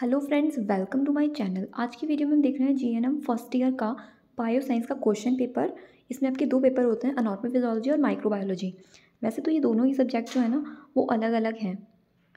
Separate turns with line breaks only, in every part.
hello friends welcome to my channel आज की video में हम देख रहे हैं जीएनएम फर्स्ट ईयर का बायो साइंस का क्वेश्चन पेपर इसमें आपके दो पेपर होते हैं अनॉर्मल फिजोलॉजी और माइक्रोबायोलॉजी वैसे तो ये दोनों ही सब्जेक्ट जो है ना वो अलग अलग हैं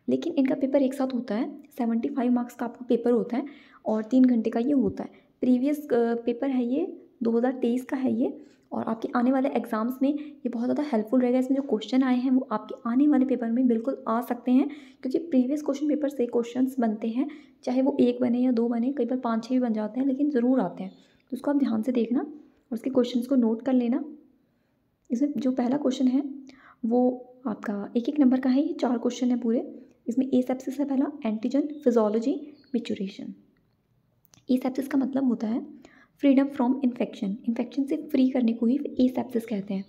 लेकिन इनका पेपर एक साथ होता है सेवेंटी फाइव मार्क्स का आपका पेपर होता है और तीन घंटे का ये होता है प्रीवियस पेपर है ये दो का है ये और आपके आने वाले एग्ज़ाम्स में ये बहुत ज़्यादा हेल्पफुल रहेगा इसमें जो क्वेश्चन आए हैं वो आपके आने वाले पेपर में बिल्कुल आ सकते हैं क्योंकि प्रीवियस क्वेश्चन पेपर से क्वेश्चन बनते हैं चाहे वो एक बने या दो बने कई बार पाँच छः भी बन जाते हैं लेकिन ज़रूर आते हैं तो उसको आप ध्यान से देखना और उसके क्वेश्चन को नोट कर लेना इसमें जो पहला क्वेश्चन है वो आपका एक एक नंबर का है ये चार क्वेश्चन है पूरे इसमें ए सेप्सिस है पहला antigen physiology micturition asepsis का मतलब होता है फ्रीडम फ्रॉम इन्फेक्शन इन्फेक्शन से फ्री करने को ही ए सेप्सिस कहते हैं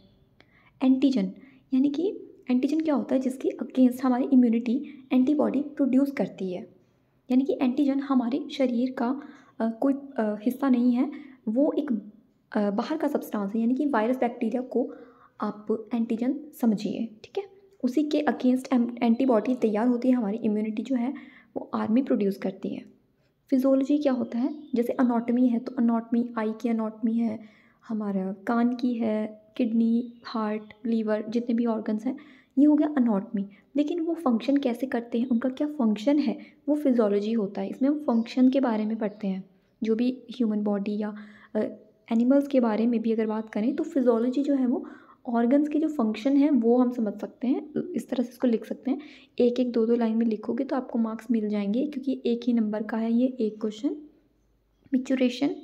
एंटीजन यानी कि एंटीजन क्या होता है जिसके अगेंस्ट हमारी इम्यूनिटी एंटीबॉडी प्रोड्यूस करती है यानी कि एंटीजन हमारे शरीर का आ, कोई आ, हिस्सा नहीं है वो एक आ, बाहर का सब्सटेंस है यानी कि वायरस बैक्टीरिया को आप एंटीजन समझिए ठीक है उसी के अगेंस्ट एंटीबॉडी तैयार होती है हमारी इम्यूनिटी जो है वो आर्मी प्रोड्यूस करती है फिज़ोलॉजी क्या होता है जैसे अनोटमी है तो अनोटमी आई की अनोटमी है हमारा कान की है किडनी हार्ट लीवर जितने भी ऑर्गन्स हैं ये हो गया अनोटमी लेकिन वो फंक्शन कैसे करते हैं उनका क्या फंक्शन है वो फिजोलॉजी होता है इसमें हम फंक्शन के बारे में पढ़ते हैं जो भी ह्यूमन बॉडी या एनिमल्स के बारे में भी अगर बात करें तो फिजोलॉजी जो है वो ऑर्गन्स के जो फंक्शन हैं वो हम समझ सकते हैं इस तरह से इसको लिख सकते हैं एक एक दो दो लाइन में लिखोगे तो आपको मार्क्स मिल जाएंगे क्योंकि एक ही नंबर का है ये एक क्वेश्चन मिचुरेशन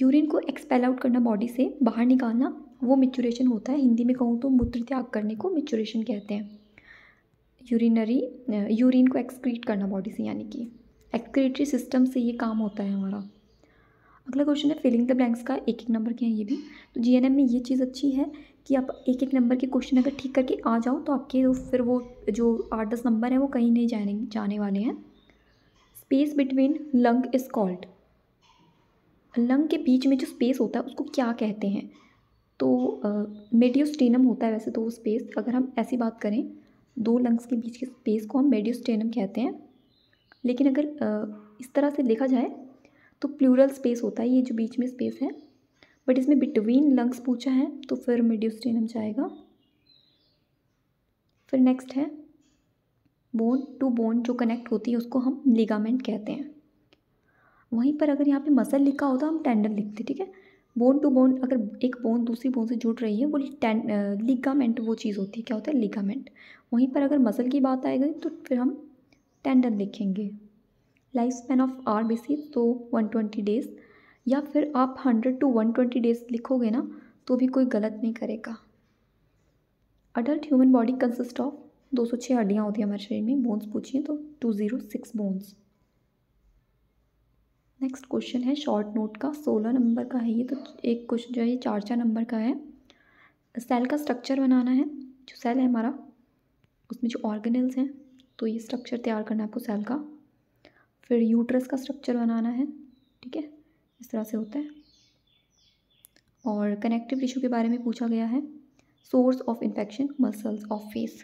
यूरिन को एक्सपेल आउट करना बॉडी से बाहर निकालना वो मिचुरेशन होता है हिंदी में कहूँ तो मूत्र त्याग करने को मिचुरेशन कहते हैं यूरिनरी यूरिन को एक्सक्रीट करना बॉडी से यानी कि एक्सक्रीटरी सिस्टम से ये काम होता है हमारा अगला क्वेश्चन है फिलिंग द ब्लैंक्स का एक एक नंबर के हैं ये भी तो जीएनएम में ये चीज़ अच्छी है कि आप एक एक नंबर के क्वेश्चन अगर ठीक करके आ जाओ तो आपके तो फिर वो जो आठ दस नंबर हैं वो कहीं नहीं जाने जाने वाले हैं space between lung is called lung के बीच में जो स्पेस होता है उसको क्या कहते हैं तो मेडियोस्टेनम uh, होता है वैसे तो वो स्पेस अगर हम ऐसी बात करें दो लंग्स के बीच के स्पेस को हम मेडियोस्टेनम कहते हैं लेकिन अगर uh, इस तरह से देखा जाए तो प्लूरल स्पेस होता है ये जो बीच में स्पेस है बट इसमें बिटवीन लंग्स पूछा है तो फिर मिड्यूस्टेनम जाएगा फिर नेक्स्ट है बोन टू बोन जो कनेक्ट होती है उसको हम लिगामेंट कहते हैं वहीं पर अगर यहाँ पे मसल लिखा होता हम टेंडन लिखते ठीक है बोन टू बोन अगर एक बोन दूसरी बोन से जुड़ रही है वो लिगामेंट वो चीज़ होती है क्या होता है लिगामेंट वहीं पर अगर मसल की बात आएगी तो फिर हम टेंडन लिखेंगे life span of RBCs तो वन ट्वेंटी डेज़ या फिर आप hundred to one twenty days लिखोगे ना तो भी कोई गलत नहीं करेगा adult human body consist of दो सौ छः हड्डियाँ होती हैं हमारे शरीर में बोन्स पूछिए तो two zero six bones next question है शॉर्ट नोट का सोलह नंबर का है ये तो एक क्वेश्चन जो है ये चार चार नंबर का है सेल का स्ट्रक्चर बनाना है जो सेल है हमारा उसमें जो ऑर्गेनल्स हैं तो ये स्ट्रक्चर तैयार करना है आपको सेल का फिर यूट्रस का स्ट्रक्चर बनाना है ठीक है इस तरह से होता है और कनेक्टिव टिश्यू के बारे में पूछा गया है source of infection muscles of face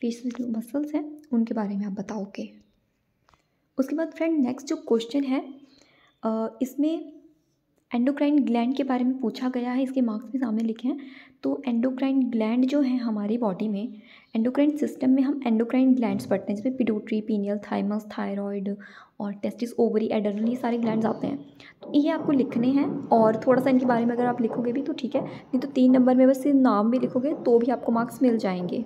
face जो मसल्स हैं उनके बारे में आप बताओगे उसके बाद फ्रेंड नेक्स्ट जो क्वेश्चन है इसमें एंडोक्राइन ग्लैंड के बारे में पूछा गया है इसके मार्क्स भी सामने लिखे हैं तो एंडोक्राइन ग्लैंड जो है हमारी बॉडी में एंडोक्राइन सिस्टम में हम एंडोक्राइन ग्लैंड्स पढ़ते हैं जिसमें पिडोट्री पीनियल थाइमस थायराइड और टेस्टिस ओवरी एडरनल ये सारे ग्लैंड्स आते हैं तो ये आपको लिखने हैं और थोड़ा सा इनके बारे में अगर आप लिखोगे भी तो ठीक है नहीं तो तीन नंबर में बस नाम भी लिखोगे तो भी आपको मार्क्स मिल जाएंगे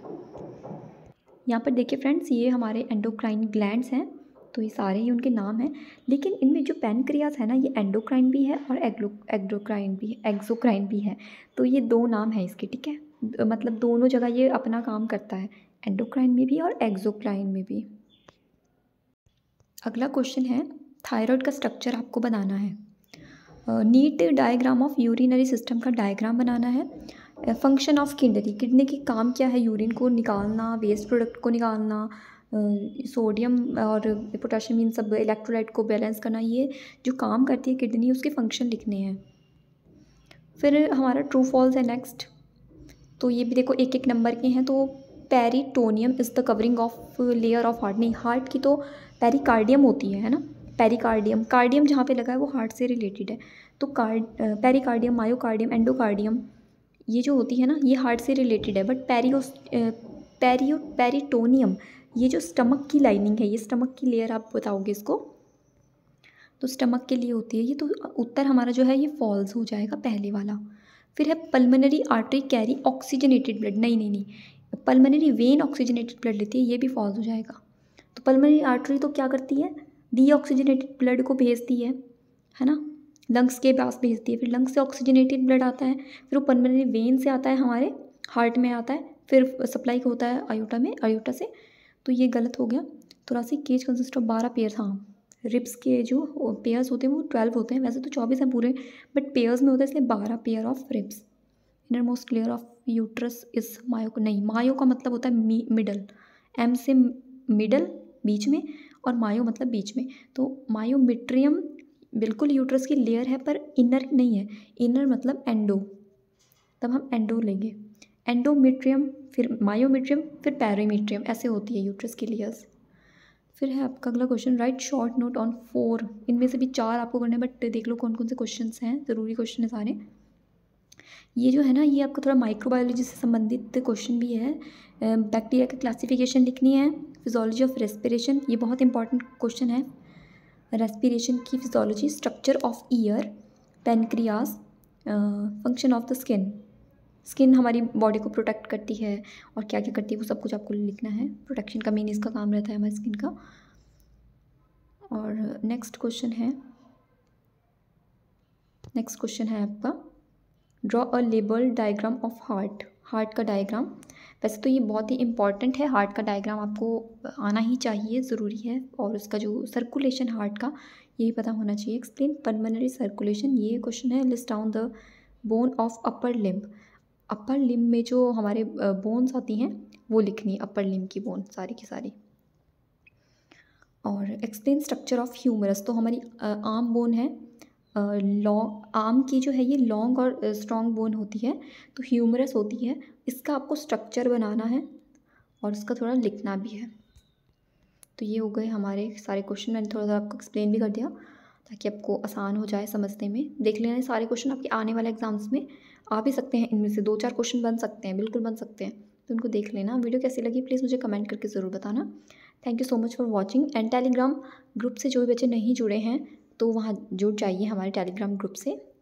यहाँ पर देखिए फ्रेंड्स ये हमारे एंडोक्राइन ग्लैंड्स हैं तो ये सारे ही उनके नाम हैं लेकिन इनमें जो पेनक्रियाज है ना ये एंडोक्राइन भी है और एग्लो एग्डोक्राइन भी है एग्जोक्राइन भी है तो ये दो नाम है इसके ठीक है मतलब दोनों जगह ये अपना काम करता है एंडोक्राइन में भी और एग्जोक्राइन में भी अगला क्वेश्चन है थायराइड का स्ट्रक्चर आपको बनाना है neat diagram of urinary system का डायग्राम बनाना है फंक्शन ऑफ किडनी किडनी के काम क्या है यूरिन को निकालना वेस्ट प्रोडक्ट को निकालना सोडियम और पोटाशियम इन सब इलेक्ट्रोलाइट को बैलेंस करना ये जो काम करती है किडनी उसके फंक्शन लिखने हैं फिर हमारा ट्रू फॉल्स है नेक्स्ट तो ये भी देखो एक एक नंबर के हैं तो peritoneum is the covering of layer of heart नहीं हार्ट की तो पेरिकार्डियम होती है है ना पेरिकार्डियम कार्डियम जहाँ पे लगा है वो हार्ट से रिलेटेड है तो कार्ड पेरिकार्डियम मायोकार्डियम एंडोकार्डियम ये जो होती है ना ये हार्ट से रिलेटेड है बट पेरी पेरी पेरिटोनियम ये जो स्टमक की लाइनिंग है ये स्टमक की लेयर आप बताओगे इसको तो स्टमक के लिए होती है ये तो उत्तर हमारा जो है ये फॉल्स हो जाएगा पहले वाला फिर है pulmonary artery carry oxygenated blood नहीं नहीं नहीं पल्मनरी वेन ऑक्सीजनेटेड ब्लड लेती है ये भी फॉल्स हो जाएगा तो पल्मनरी आर्टरी तो क्या करती है डी ऑक्सीजनेटेड ब्लड को भेजती है है ना लंग्स के पास भेजती है फिर लंग्स से ऑक्सीजनेटेड ब्लड आता है फिर वो पल्मनरी वेन से आता है हमारे हार्ट में आता है फिर सप्लाई होता है आयोटा में आयोटा से तो ये गलत हो गया तुरासी केज कंसिस्ट ऑफ बारह पेयर हाँ रिप्स के जो पेयर्स होते हैं वो ट्वेल्व होते हैं वैसे तो चौबीस हैं पूरे बट पेयर्स में होते हैं इसलिए बारह pair of ribs inner most clear of uterus इस मायो नहीं मायो का मतलब होता है मिडल एम से मिडल बीच में और मायो मतलब बीच में तो मायोमिट्रियम बिल्कुल यूट्रस की लेयर है पर इनर नहीं है इनर मतलब एंडो तब हम एंडो लेंगे एंडोमेट्रियम फिर मायोमेट्रियम फिर पैरामीट्रियम ऐसे होती है यूट्रस की लेयर्स फिर है आपका अगला question write short note on four इनमें से भी चार आपको करने बट देख लो कौन कौन से क्वेश्चन हैं ज़रूरी क्वेश्चन है सारे ये जो है ना ये आपको थोड़ा माइक्रोबायोलॉजी से संबंधित क्वेश्चन भी है बैक्टीरिया का क्लासिफिकेशन लिखनी है फिजोलॉजी ऑफ रेस्पिरेशन ये बहुत इंपॉर्टेंट क्वेश्चन है रेस्पिरेशन की physiology structure of ear pancreas function of the skin skin हमारी बॉडी को प्रोटेक्ट करती है और क्या क्या करती है वो सब कुछ आपको लिखना है प्रोटेक्शन का मेन इसका काम रहता है हमारी स्किन का और नेक्स्ट क्वेश्चन है नेक्स्ट क्वेश्चन है आपका draw a label diagram of heart heart का डायग्राम वैसे तो ये बहुत ही इंपॉर्टेंट है हार्ट का डायग्राम आपको आना ही चाहिए ज़रूरी है और उसका जो सर्कुलेशन हार्ट का ये भी पता होना चाहिए एक्सप्लेन पर्मनरी सर्कुलेशन ये क्वेश्चन है list down the bone of upper limb upper limb में जो हमारे बोन्स आती हैं वो लिखनी है अपर लिम्ब की बोन सारी की सारी और एक्सप्लेन स्ट्रक्चर ऑफ ह्यूमरस तो हमारी आर्म बोन है लॉन्ग आर्म की जो है ये लॉन्ग और स्ट्रॉन्ग बोन होती है तो ह्यूमरस होती है इसका आपको स्ट्रक्चर बनाना है और उसका थोड़ा लिखना भी है तो ये हो गए हमारे सारे क्वेश्चन मैंने थोड़ा सा आपको एक्सप्लेन भी कर दिया ताकि आपको आसान हो जाए समझने में देख लेना सारे क्वेश्चन आपके आने वाले एग्जाम्स में आ भी सकते हैं इनमें से दो चार क्वेश्चन बन सकते हैं बिल्कुल बन सकते हैं तो उनको देख लेना वीडियो कैसी लगी प्लीज़ मुझे कमेंट करके ज़रूर बताना thank you so much for watching and Telegram group से जो भी बच्चे नहीं जुड़े हैं तो वहाँ जुड़ जाइए हमारे टेलीग्राम ग्रुप से